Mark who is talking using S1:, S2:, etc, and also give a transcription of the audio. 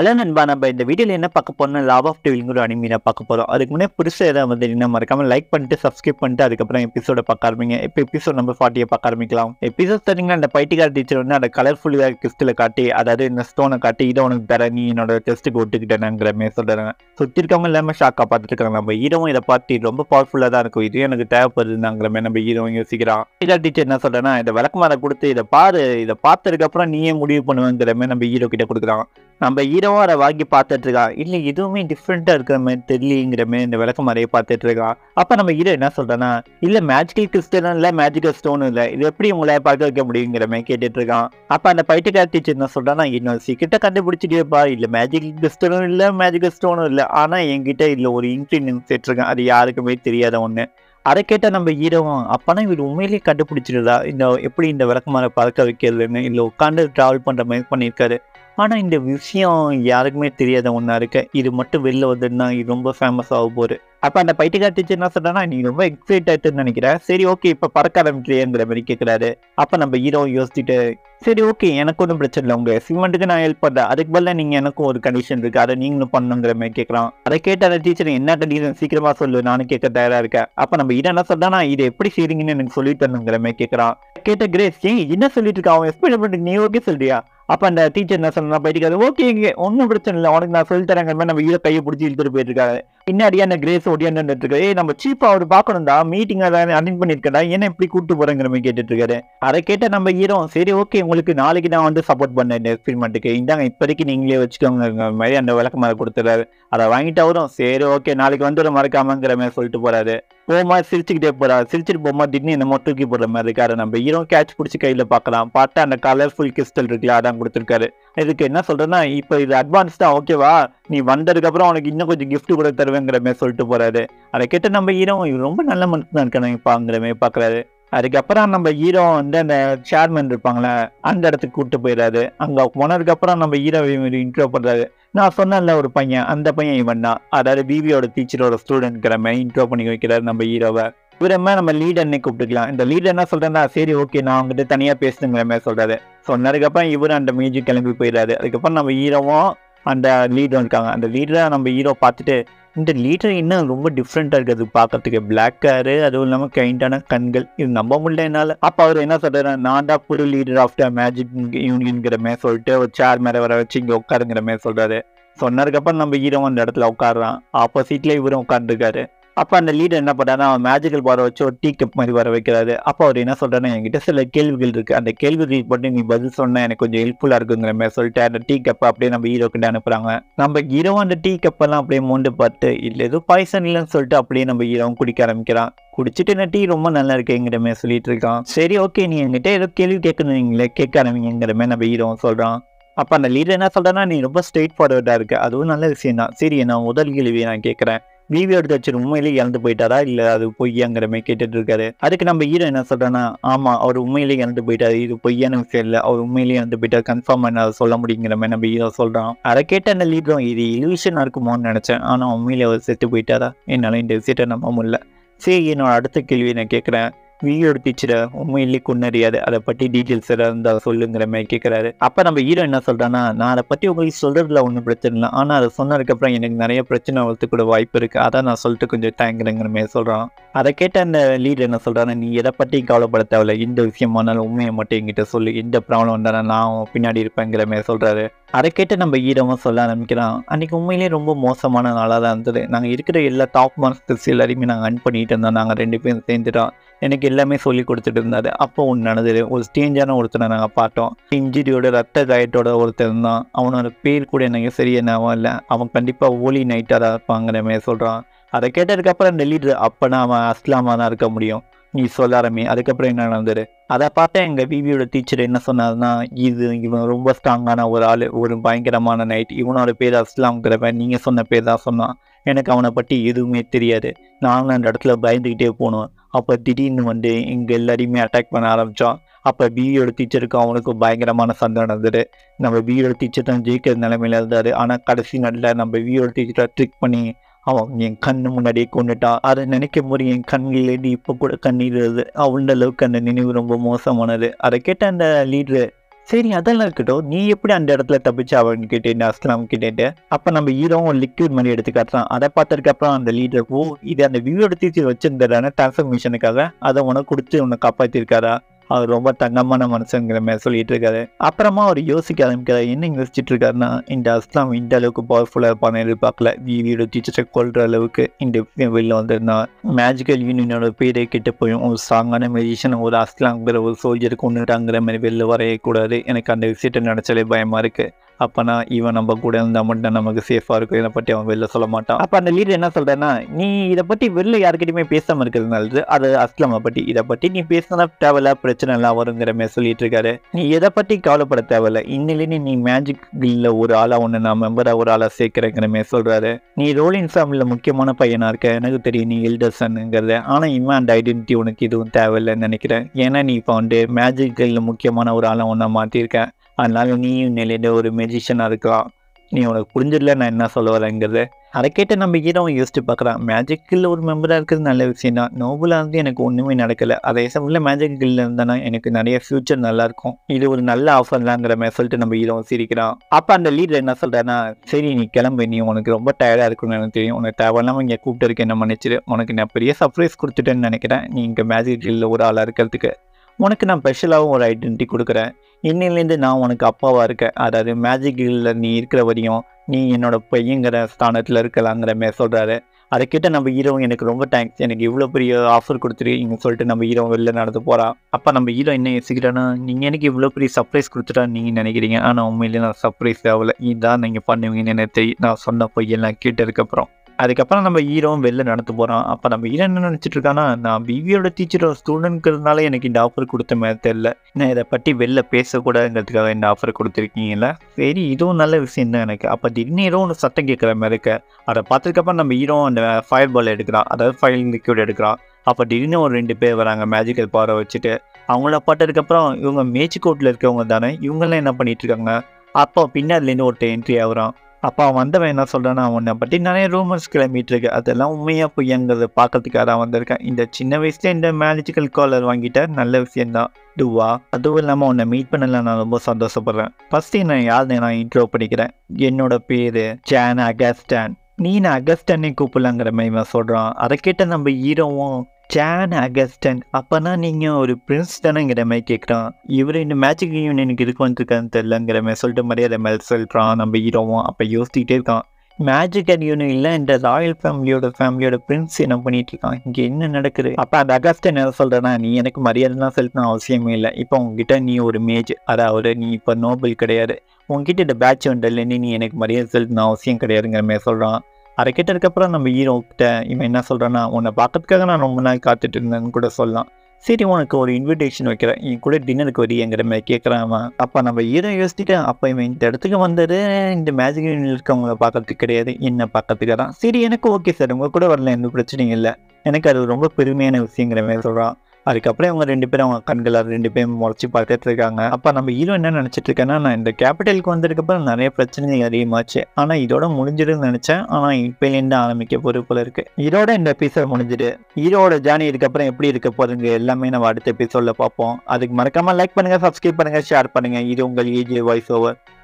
S1: hello நண்பா நம்ம இந்த வீடியோவில் என்ன பார்க்க போறோம்னா லாப் ஆஃப் டிவிங்கிற அனிமியை பார்க்க போகிறோம் அதுக்கு முன்னே புதுசாக எதாவது வந்துட்டீங்கன்னா மறக்காமல் லைக் பண்ணிட்டு சப்ஸ்கிரைப் பண்ணிட்டு அதுக்கப்புறம் எபிசோட பார்க்க ஆரம்பிங்க இப்போ எபிசோட் நம்பர் ஃபார்ட்டியை பார்க்க ஆரம்பிக்கலாம் எபிசோட் தெரிஞ்சுங்களா அந்த பைட்டிகார் டீச்சர் வந்து அந்த கலர்ஃபுல்லாக கிஸ்ட்டில் காட்டி அதாவது இந்த ஸ்டோனை காட்டி இதை உனக்கு தர நீ என்னோட டெஸ்ட்டுக்கு ஒட்டுக்கிட்டேனுங்கிற மாதிரி சொல்கிறாங்க சுற்றி இருக்கவங்க இல்லாமல் ஷாக்காக பார்த்துட்டு நம்ம ஹீரோவும் இதை பார்த்து ரொம்ப பவர்ஃபுல்லாக தான் இருக்கும் இது எனக்கு தேவைப்படுதுங்கிற மாதிரி நம்ம ஹீரோவும் யோசிக்கிறான் பைட்டிகார் டீச்சர் என்ன சொல்கிறேன்னா இதை விளக்குமாரை கொடுத்து இதை பாரு இதை பார்த்ததுக்கப்புறம் நீயே முடிவு பண்ணுவேங்கிற மாதிரி நம்ம ஹீரோ கிட்ட கொடுக்குறான் நம்ம ஹீரோவும் வாங்கி பார்த்துட்ருக்கான் இல்லை எதுவுமே டிஃப்ரெண்ட்டாக இருக்கிற மாதிரி தெரியலிங்கிற மாதிரி இந்த விளக்க மாதிரியே பார்த்துட்ருக்கான் அப்போ நம்ம ஹீரோ என்ன சொல்கிறேன்னா இல்லை மேஜிக்கல் கிறிஸ்டலும் இல்லை மேஜிக்கல் ஸ்டோனும் இல்லை இது எப்படி உங்களை பார்க்க வைக்க முடியுங்கிற மாதிரி இருக்கான் அப்போ அந்த பைட்டுக்கார டீச்சர் என்ன சொல்கிறேன்னா இன்னொரு சீக்கிரம் கண்டுபிடிச்சிட்டேப்பா இல்லை மேஜிக்கல் கிறிஸ்டலும் இல்லை மேஜிக்கல் ஸ்டோனும் இல்லை ஆனால் என்கிட்ட இல்லை ஒரு இன்க்ரீடியன்ஸ் இருக்கேன் அது யாருக்குமே தெரியாத ஒன்று அதை கேட்டால் நம்ம ஹீரோவும் அப்போனா இவர் உண்மையிலேயே கண்டுபிடிச்சிருந்தா இந்த எப்படி இந்த விளக்கமான பறக்க வைக்கிறதுன்னு இல்லை உட்காந்து ட்ராவல் பண்ணுற மாதிரி பண்ணியிருக்காரு ஆனால் இந்த விஷயம் யாருக்குமே தெரியாத ஒன்றா இருக்கு இது மட்டும் வெளில வந்துருந்தா இது ரொம்ப ஃபேமஸ் ஆக போகுது அப்போ அந்த பைத்தியக்கார டீச்சர் என்ன சொல்கிறேன்னா நீ ரொம்ப எக்ஸைட் ஆகிட்டுன்னு நினைக்கிறேன் சரி ஓகே இப்போ பறக்க ஆரம்பிக்கிறேங்கிற மாதிரி கேட்குறாரு அப்போ நம்ம ஹீரோ யோசிச்சுட்டு சரி ஓகே எனக்கு ஒன்றும் பிரச்சனை இல்லை உங்கள் சிமெண்ட்டுக்கு நான் ஹெல்ப் பண்ணுறேன் அதுக்கு பதிலாக நீங்கள் எனக்கும் ஒரு கண்டிஷன் இருக்குது அதை நீங்களும் பண்ணுங்கிற மாதிரி கேட்கலாம் அதை கேட்ட அந்த டீச்சர் என்ன கண்டிஷன் சீக்கிரமாக சொல்லு நானும் கேட்க தயாராக இருக்கேன் அப்போ நம்ம இதை என்ன சொல்கிறேன்னா இதை எப்படி செய்றீங்கன்னு எனக்கு சொல்லிட்டு மாதிரி கேட்குறான் கேட்ட கிரேஸ் ஏன் என்ன சொல்லிட்டு இருக்கா அவன் எக்ஸ்பிளைன் பண்ணிட்டு நீ ஓகே சொல்றியா அப்போ அந்த டீச்சர் என்ன சொல்லலாம் போயிட்டு ஓகேங்க ஒன்றும் பிரச்சனை இல்லை உனக்கு நான் சொல்லி தரேங்கிற மாதிரி நம்ம ஈழ கையை பிடிச்சி இழுத்துட்டு போயிருக்காங்க பின்னாடி அந்த கிரேஸ் ஒடியாண்டு இருக்காரு ஏ நம்ம சீப்பா அவர் பார்க்கணும் மீட்டிங் அதை அட்டன் பண்ணியிருக்கடா என்ன இப்படி கூப்பிட்டு போறேங்கிற மாதிரி கேட்டுட்டு இருக்காரு அதை கேட்ட நம்ம ஈரோ சரி ஓகே உங்களுக்கு நாளைக்கு நான் வந்து சப்போர்ட் பண்ணேன் எக்ஸ்பிரிமெண்ட்டுக்கு இந்தாங்க இப்போதைக்கு நீங்களே வச்சுக்கோங்க மாதிரி அந்த விளக்கமாக கொடுத்துறாரு அதை வாங்கிட்டு அவரும் சரி ஓகே நாளைக்கு வந்துடும் மறக்காமங்கிற மாதிரி சொல்லிட்டு போறாரு போமா சிரிச்சுக்கிட்டே போகிறா சிரிச்சுட்டு போமா திடீர்னு என்னமோ தூக்கி போடுற மாதிரி இருக்காரு நம்ம ஹீரோ கேட்ச் பிடிச்சி கையில் பார்க்கலாம் பார்த்தா அந்த கலர்ஃபுல் கிறிஸ்டல் இருக்குல்ல அதான் கொடுத்துருக்காரு இதுக்கு என்ன சொல்கிறேன்னா இப்போ இது அட்வான்ஸ் தான் ஓகேவா நீ வந்ததுக்கப்புறம் உனக்கு இன்னும் கொஞ்சம் கிஃப்ட் கூட தருவேங்கிற மாதிரி சொல்லிட்டு போகிறாரு அதை கேட்ட நம்ம ஹீரோ ரொம்ப நல்ல மனுஷன் இப்பாங்கிற மாதிரி பார்க்குறாரு அதுக்கப்புறம் நம்ம ஹீரோ வந்து அந்த சேர்மேன் இருப்பாங்களே அந்த இடத்துக்கு கூப்பிட்டு போயிடாரு அங்கே போனதுக்கப்புறம் நம்ம ஹீரோ இன்ட்ரோ பண்ணுறாரு நான் சொன்னேன்ல ஒரு பையன் அந்த பையன் இவன் தான் அதாவது பிபியோட டீச்சரோட ஸ்டூடெண்ட் கிழமை இன்ட்ரோ பண்ணி வைக்கிறார் நம்ம ஹீரோவை இவரமே நம்ம லீடர்னே கூப்பிட்டுக்கலாம் இந்த லீடர் என்ன சொல்றேன்னா சரி ஓகே நான் அவங்ககிட்ட தனியாக பேசுனுங்களேமே சொல்றாரு சொன்னதுக்கப்புறம் இவரும் அந்த மியூஜிக் கிளம்பி போயிடாரு அதுக்கப்புறம் நம்ம ஹீரோவும் அந்த லீடரும் இருக்காங்க அந்த லீடரை நம்ம ஹீரோ பார்த்துட்டு இந்த லீடர் என்ன ரொம்ப டிஃப்ரெண்ட்டாக இருக்குது பார்க்கறதுக்கு பிளாக் காரு அதுவும் இல்லாமல் கைண்டான கண்கள் இது நம்ப முடியல என்னால் அப்போ அவர் என்ன சொல்கிறார் நான் தான் புது லீடர் ஆஃப் த மேஜிக் யூனியன்கிற சொல்லிட்டு ஒரு சேர் மேலே வர வச்சு இங்கே உட்காருங்கிற மாதிரி சொல்கிறாரு சொன்னதுக்கப்புறம் நம்ம ஹீரோ அந்த இடத்துல உட்காடுறான் ஆப்போசிட்ல இவரும் உட்காந்துருக்காரு அப்போ அந்த லீடர் என்ன பண்ணுறாருன்னா அவன் மேஜிக்கல் பாரை வச்சு ஒரு டீ கப் மாதிரி வர வைக்கிறாரு அப்போ அவர் என்ன சொல்கிறாருன்னா என்கிட்ட சில கேள்விகள் இருக்குது அந்த கேள்விகள் மட்டும் நீ பதில் சொன்னால் எனக்கு கொஞ்சம் ஹெல்ப்ஃபுல்லாக இருக்குங்கிற மாதிரி சொல்லிட்டு அந்த டீ கப்பை அப்படியே நம்ம ஹீரோ கிட்ட அனுப்புகிறாங்க நம்ம ஹீரோ அந்த டீ கப்பெல்லாம் அப்படியே மூண்டு பார்த்து இல்லை எதுவும் பாய்சன் இல்லைன்னு சொல்லிட்டு அப்படியே நம்ம ஹீரோவும் குடிக்க ஆரம்பிக்கிறான் குடிச்சிட்டு என்ன டீ ரொம்ப நல்லா இருக்குங்கிற மாதிரி சொல்லிட்டு இருக்கான் சரி ஓகே நீ என்கிட்ட ஏதோ கேள்வி கேட்குறீங்களே கேட்க ஆரம்பிங்கிற மாதிரி நம்ம ஹீரோவும் சொல்கிறான் அப்போ அந்த லீடர் என்ன சொல்கிறேன்னா நீ ரொம்ப ஸ்ட்ரெயிட் ஃபார்வர்டாக இருக்கு அதுவும் நல்ல விஷயம் தான் சரி நான் முதல் கேள்வியை நான் கேட்குறேன் வீடியோ எடுத்து வச்சு உண்மையிலே இறந்து போயிட்டாரா இல்லை அது பொய்யாங்கிற மாதிரி கேட்டுட்டு இருக்காரு அதுக்கு நம்ம ஹீரோ என்ன சொல்றேன்னா ஆமாம் அவர் உண்மையிலே இறந்து போயிட்டாரு இது பொய்யான விஷயம் இல்லை அவர் உண்மையிலேயே இறந்து போயிட்டா கன்ஃபார்ம் என்ன சொல்ல முடியுங்கிற மாதிரி நம்ம ஹீரோ சொல்கிறான் அதை கேட்ட அந்த லீடரும் இது இலியூஷனாக இருக்குமோன்னு நினைச்சேன் ஆனால் உண்மையிலே அவர் செத்து போயிட்டாரா என்னால் இந்த விஷயத்தை நம்ப முடியல சரி என்னோட அடுத்த கேள்வி நான் கேட்குறேன் வீடியோ டீச்சரை உண்மையிலேயே கொண்டு அறியாது அதை பற்றி டீட்டெயில்ஸ் எதாவது இருந்தால் சொல்லுங்கிற மாதிரி கேட்குறாரு அப்போ நம்ம ஹீரோ என்ன சொல்கிறான்னா நான் அதை பற்றி உங்களுக்கு சொல்கிறதுல ஒன்றும் பிரச்சனை இல்லை ஆனால் அதை சொன்னதுக்கப்புறம் எனக்கு நிறைய பிரச்சனை வளர்த்துக்கூட வாய்ப்பு இருக்குது அதான் நான் சொல்லிட்டு கொஞ்சம் தேங்குறேங்கிற மாதிரி சொல்கிறான் அதை கேட்ட அந்த லீட் என்ன சொல்கிறாரு நீ எதை பற்றி கவலைப்பட தேவையில்ல இந்த விஷயமானாலும் உண்மையை மட்டும் எங்கிட்ட சொல்லு எந்த ப்ராப்ளம் வந்தாலும் நான் பின்னாடி இருப்பேங்கிற மாதிரி சொல்கிறாரு அதை கேட்டு நம்ம ஈரமாக சொல்ல ஆரம்பிக்கிறான் அன்றைக்கி உண்மையிலேயே ரொம்ப மோசமான நாளாக தான் இருந்தது நாங்கள் இருக்கிற எல்லா டாப் மாஸ்டர்ஸ் எல்லாரையுமே நாங்கள் அன் பண்ணிகிட்டு இருந்தோம் நாங்கள் ரெண்டு பேரும் சேர்ந்துட்டோம் எனக்கு எல்லாமே சொல்லி கொடுத்துட்டு இருந்தார் அப்போ ஒன்று நடந்தது ஒரு ஸ்டேஞ்சான ஒருத்தனை நாங்கள் பார்த்தோம் இன்ஜுரியோட ரத்த காயத்தோட ஒருத்தர் தான் அவனோட பேர் கூட எனக்கு சரியான இல்லை அவன் கண்டிப்பாக ஓலி நைட்டாக இருப்பாங்கிற மாதிரி சொல்கிறான் அதை கேட்டதுக்கப்புறம் இந்த லீடர் அப்போ நாம அஸ்லாமா தான் இருக்க முடியும் நீ சொல்ல ஆரம்பி அதுக்கப்புறம் என்ன நடந்தது அதை பார்த்தா எங்கள் பிபியோட டீச்சர் என்ன சொன்னார்னா இது இவன் ரொம்ப ஸ்ட்ராங்கான ஒரு ஆள் ஒரு பயங்கரமான நைட் இவனோட பேர் அஸ்லாம்ங்கிறவன் நீங்கள் சொன்ன பேர் தான் சொன்னான் எனக்கு அவனை பற்றி எதுவுமே தெரியாது நானும் அந்த இடத்துல பயந்துக்கிட்டே போனோம் அப்போ திடீர்னு வந்து இங்கே எல்லாரையுமே அட்டாக் பண்ண ஆரம்பித்தான் அப்போ பிஇயோட டீச்சருக்கு அவனுக்கு பயங்கரமான சந்தை நடந்தது நம்ம பிஇயோட டீச்சர் தான் ஜெயிக்கிற நிலைமையில இருந்தார் ஆனால் கடைசி நாளில் நம்ம வியோட டீச்சரை ட்ரிக் பண்ணி அவன் என் கண்ணு முன்னாடியே கொண்டுட்டான் அதை நினைக்கும் போது என் கண்ணிலேருந்து இப்போ கூட கண்ணீர் வருது அவன் அளவுக்கு அந்த நினைவு ரொம்ப மோசமானது அதை கேட்ட அந்த லீடரு சரி அதெல்லாம் இருக்கட்டும் நீ எப்படி அந்த இடத்துல தப்பிச்சு அவன் கிட்டேன் அஸ்லாம் கிட்டேட்டு அப்போ நம்ம ஹீரோவும் லிக்விட் மாதிரி எடுத்து காட்டுறான் அதை பார்த்ததுக்கப்புறம் அந்த லீடர் ஓ இது அந்த வியூ எடுத்து வச்சிருந்ததான டிரான்ஸ்ஃபர்மேஷனுக்காக அதை உனக்கு கொடுத்து உன்னை காப்பாற்றிருக்காரா அவர் ரொம்ப தங்கமான மனுஷங்கிற மாதிரி சொல்லிட்டு இருக்காரு அப்புறமா அவர் யோசிக்க ஆரம்பிக்கிறார் என்ன யோசிச்சுட்டு இருக்காருன்னா இந்த அஸ்லாம் இந்த அளவுக்கு பவர்ஃபுல்லாக இருப்பான எதிர்பார்க்கல வீடியோ டீச்சர்ஸை கொள்ற அளவுக்கு இந்த வெளில வந்திருந்தா மேஜிக்கல் யூனியனோட பேரே கெட்டு போயும் ஒரு ஸ்ட்ராங்கான மெடிஷன் ஒரு அஸ்லாங்கிற ஒரு சோல்ஜருக்கு ஒன்றுட்டாங்கிற மாதிரி வெளில வரையக்கூடாது எனக்கு அந்த விஷயத்தை நினச்சாலே பயமாக இருக்குது அப்பனா இவன் நம்ம கூட இருந்தா மட்டும் நமக்கு சேஃபாக இருக்கும் இதை பற்றி அவன் வெளில சொல்ல மாட்டான் அப்போ அந்த லீடர் என்ன சொல்கிறேன்னா நீ இதை பற்றி வெளில யாருக்கிட்டையுமே பேசாமல் இருக்கிறது நல்லது அது அஸ்லமை பற்றி இதை பற்றி நீ பேசினா தேவையில்ல பிரச்சனை எல்லாம் வருங்கிற மாதிரி சொல்லிட்டு இருக்காரு நீ எதை பற்றி கவலைப்பட தேவையில்ல இன்னிலேருந்து நீ மேஜிக் கில்ல ஒரு ஆளாக ஒன்று நான் மெம்பராக ஒரு ஆளாக சேர்க்கிறேங்கிற மாதிரி சொல்கிறாரு நீ ரோலின் ஃபேமிலியில் முக்கியமான பையனாக இருக்க எனக்கு தெரியும் நீ எல்டர்ஸ்ங்கிறது ஆனால் இவன் அந்த ஐடென்டிட்டி உனக்கு இதுவும் தேவையில்லைன்னு நினைக்கிறேன் ஏன்னா நீ இப்போ வந்து மேஜிக் கில்ல முக்கியமான ஒரு ஆளாக ஒன்றா மாற்றிருக்கேன் அதனால நீயும் நிலையில ஒரு மெஜிஷியனாக இருக்கலாம் நீ உனக்கு புரிஞ்சிடல நான் என்ன சொல்ல வரேங்கிறது அதை கேட்ட நம்பிக்கையில் அவன் யோசிச்சு பார்க்குறான் மேஜிக்கில் ஒரு மெம்பராக இருக்கிறது நல்ல விஷயம் தான் நோபலாக இருந்து எனக்கு ஒன்றுமே நடக்கலை அதே மேஜிக் கில் இருந்தேன்னா எனக்கு நிறைய ஃப்யூச்சர் நல்லாயிருக்கும் இது ஒரு நல்ல ஆஃபர் தான்ங்கிற மாதிரி சொல்லிட்டு நம்ம ஹீரோ சிரிக்கிறான் அப்போ அந்த லீடர் என்ன சொல்கிறேன்னா சரி நீ கிளம்பு நீ உனக்கு ரொம்ப டயர்டாக இருக்குன்னு எனக்கு தெரியும் உனக்கு தேவையில்லாமல் இங்கே கூப்பிட்டு இருக்கேன் என்ன மன்னிச்சிரு உனக்கு நான் பெரிய சர்ப்ரைஸ் கொடுத்துட்டேன்னு நினைக்கிறேன் நீ இங்கே மேஜிக் கில்லில் ஒரு ஆளாக இருக்கிறதுக்கு உனக்கு நான் ஸ்பெஷலாகவும் ஒரு ஐடென்டிட்டி கொடுக்குறேன் இன்னிலேருந்து நான் உனக்கு அப்பாவாக இருக்கேன் அதாவது மேஜிக் நீ இருக்கிற வரையும் நீ என்னோட பையங்கிற ஸ்தானத்தில் இருக்கலாங்கிற மாதிரி சொல்கிறாரு அதை கிட்ட நம்ம ஹீரோ எனக்கு ரொம்ப தேங்க்ஸ் எனக்கு இவ்வளோ பெரிய ஆஃபர் கொடுத்துருக்கீங்க சொல்லிட்டு நம்ம ஹீரோ வெளில நடந்து போகிறான் அப்போ நம்ம ஹீரோ என்ன யோசிக்கிறேன்னா நீங்கள் எனக்கு இவ்வளோ பெரிய சர்ப்ரைஸ் கொடுத்துட்டா நீங்கள் நினைக்கிறீங்க ஆனால் உண்மையிலேயே நான் சர்ப்ரைஸ் ஆகலை இதுதான் நீங்கள் பண்ணுவீங்கன்னு எனக்கு தெரியும் நான் சொன்ன பொய்யெல்லாம் கேட்டதுக்கப்புறம் அதுக்கப்புறம் நம்ம ஹீரோவும் வெளில நடத்த போகிறான் அப்போ நம்ம ஹீரோ என்ன நினச்சிட்டு இருக்கானா நான் பிவியோட டீச்சர் ஒரு எனக்கு இந்த ஆஃபர் கொடுத்த மாதிரி தெரில நான் இதை பற்றி வெளில பேசக்கூடாதுங்கிறதுக்காக இந்த ஆஃபர் கொடுத்துருக்கீங்கல்ல சரி இதுவும் நல்ல விஷயம் தான் எனக்கு அப்போ திடீர்னு ஒன்று சத்தம் கேட்குற மாதிரி இருக்க அதை பார்த்ததுக்கப்புறம் நம்ம ஹீரோ அந்த ஃபயர் பால் எடுக்கிறான் அதாவது ஃபயர் லிக்யூட் எடுக்கிறான் அப்போ திடீர்னு ஒரு ரெண்டு பேர் வராங்க மேஜிக்கல் பவரை வச்சுட்டு அவங்கள பார்த்ததுக்கப்புறம் இவங்க கோட்டில் இருக்கவங்க தானே இவங்கெல்லாம் என்ன இருக்காங்க அப்போ பின்னாடிலேருந்து ஒருத்தர் என்ட்ரி ஆகுறான் அப்போ அவன் வந்தவன் என்ன சொல்கிறான் உன்னை பற்றி நிறைய ரூமர்ஸ் கிளம்பிட்டு இருக்கு அதெல்லாம் உண்மையாக பொய்யங்கிறது பார்க்கறதுக்காக தான் வந்திருக்கேன் இந்த சின்ன வயசுல இந்த மேஜிக்கல் காலர் வாங்கிட்ட நல்ல விஷயம்தான் டூவா அதுவும் இல்லாமல் உன்னை மீட் பண்ணல நான் ரொம்ப சந்தோஷப்படுறேன் ஃபஸ்ட்டு நான் யாருன்னு நான் இன்ட்ரோ பண்ணிக்கிறேன் என்னோட பேர் ஜான் அகஸ்டான் நீ நான் அகஸ்டானே கூப்பிடலாங்கிற மாதிரி சொல்கிறான் அதை கேட்ட நம்ம ஹீரோவும் சேன் அகஸ்டன் அப்போனா நீங்கள் ஒரு பிரின்ஸ் தானேங்கிற மாதிரி கேட்குறான் இவர் இந்த மேட்சுக்கு யூனியனுக்கு இதுக்கு வந்துருக்கான்னு தெரிலங்கிற மாதிரி சொல்லிட்டு மாதிரி அதை மாதிரி சொல்கிறான் நம்ம ஹீரோவும் அப்போ யோசிக்கிட்டே இருக்கான் மேஜிக் அண்ட் இல்லை இந்த ராயல் ஃபேமிலியோட ஃபேமிலியோட பிரின்ஸ் என்ன பண்ணிட்டு இருக்கான் இங்கே என்ன நடக்குது அப்போ அந்த அகஸ்டன் என்ன சொல்கிறேன்னா நீ எனக்கு மரியாதை தான் செலுத்தின அவசியமே இல்லை இப்போ உங்ககிட்ட நீ ஒரு மேஜ் அதாவது நீ இப்போ நோபல் கிடையாது உங்ககிட்ட இந்த பேட்ச் ஒன்றிலேருந்து நீ எனக்கு மரியாதை செலுத்தின அவசியம் கிடையாதுங்கிற மாதிரி சொல்கிறான் அதை கேட்டதுக்கப்புறம் நம்ம ஹீரோ கிட்ட இவன் என்ன சொல்கிறான்னா உன்னை பார்க்கறதுக்காக நான் ரொம்ப நாள் காத்துட்டு இருந்தேன்னு கூட சொல்லலாம் சரி உனக்கு ஒரு இன்விடேஷன் வைக்கிறேன் என் கூட டின்னருக்கு வரிங்கிற மாதிரி கேட்குறான் அப்போ நம்ம ஹீரோ யோசிச்சுட்டு அப்போ இவன் இந்த இடத்துக்கு வந்தது இந்த மேஜிக் இருக்கவங்கள பார்க்கறதுக்கு கிடையாது என்ன பார்க்கறதுக்கு தான் சரி எனக்கு ஓகே சார் உங்கள் கூட வரல எந்த பிரச்சனையும் இல்லை எனக்கு அது ரொம்ப பெருமையான விஷயங்கிற மாதிரி சொல்கிறான் அதுக்கப்புறம் அவங்க ரெண்டு பேரும் அவங்க கண்கள் ரெண்டு பேரும் முளைச்சி பார்த்துட்டு இருக்காங்க அப்போ நம்ம ஹீரோ என்ன நினச்சிட்டு இருக்கேன்னா நான் இந்த கேபிட்டலுக்கு வந்ததுக்கப்புறம் நிறைய பிரச்சனைகள் அதிகமாச்சு ஆனால் இதோட நினைச்சேன் நினச்சேன் ஆனால் இப்போலேருந்து ஆரம்பிக்க பொறுப்பு போல இருக்கு இதோட இந்த எபிசோட் முடிஞ்சிடு ஹீரோட ஜேர்னி இதுக்கப்புறம் எப்படி இருக்க போகிறதுங்க எல்லாமே நம்ம அடுத்த எபிசோட்ல பார்ப்போம் அதுக்கு மறக்காமல் லைக் பண்ணுங்கள் சப்ஸ்கிரைப் பண்ணுங்கள் ஷேர் பண்ணுங்கள் இது உங்கள் ஏஜே வாய்ஸ் ஓவர்